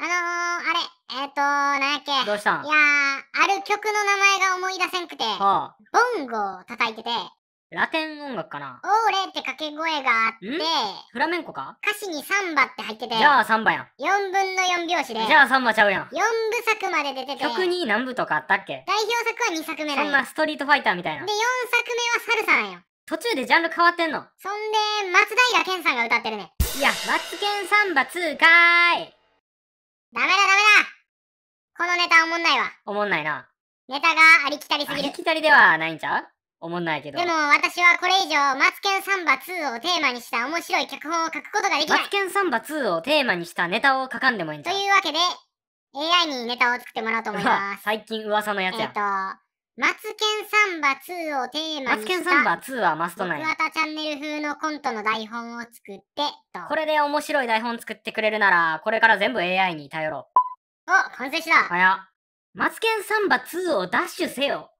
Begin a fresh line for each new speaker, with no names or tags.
あのー、あれ、えっ、ー、となんやっけ。どうしたんいやー、ある曲の名前が思い出せんくて、はあ、ボンゴを叩いてて、ラテン音楽かなオーレって掛け声があって、フラメンコか歌詞にサンバって入ってて、じゃあサンバやん。4分の4拍子で、じゃあサンバちゃうやん。4部作まで出てて、曲に
何部とかあったっけ
代表作は2作目なんそんなス
トリートファイターみたいな。で、
4作目はサルサなんよ。途中でジャンル変わってんのそんで、松平健さんが歌ってるね。いや、松健サンバ2かーい。このネタおもんないわ。
おもんないな。
ネタがありきたりすぎる。ありきたりでは
ないんちゃうおもんないけど。でも
私はこれ以上、マツケンサンバ2をテーマにした面白い脚本を書くことができない。マツ
ケンサンバ2をテーマにしたネタを書かんでもいいんち
ゃうというわけで、AI にネタを作ってもらおうと思います。
最近噂のやつや。えっ、ー、と、
マツケンサンバ2をテーマにしたマツケンサンバ
2はマストない。桑
田チャンネル風のコントの台本を作って、
と。これで面白い台本作ってくれるなら、これから全部 AI に頼ろう。お、完成した。はや。マツケンサンバ2をダッシュせよ。